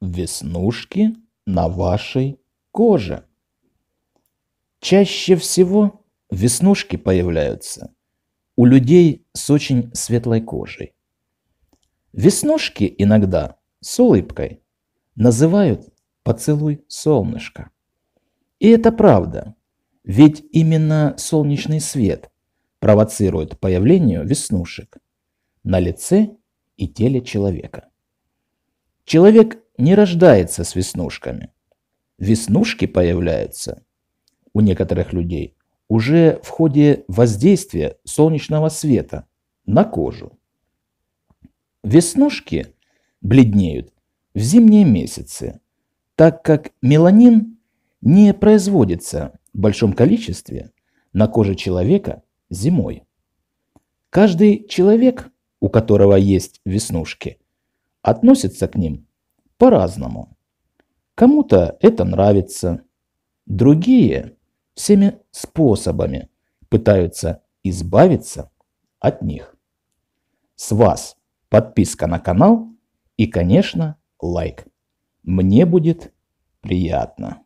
веснушки на вашей коже. Чаще всего веснушки появляются у людей с очень светлой кожей. Веснушки иногда с улыбкой называют поцелуй солнышка. И это правда, ведь именно солнечный свет провоцирует появление веснушек на лице и теле человека. Человек не рождается с веснушками. Веснушки появляются у некоторых людей уже в ходе воздействия солнечного света на кожу. Веснушки бледнеют в зимние месяцы, так как меланин не производится в большом количестве на коже человека зимой. Каждый человек, у которого есть веснушки, относится к ним по-разному. Кому-то это нравится, другие всеми способами пытаются избавиться от них. С вас подписка на канал и, конечно, лайк. Мне будет приятно.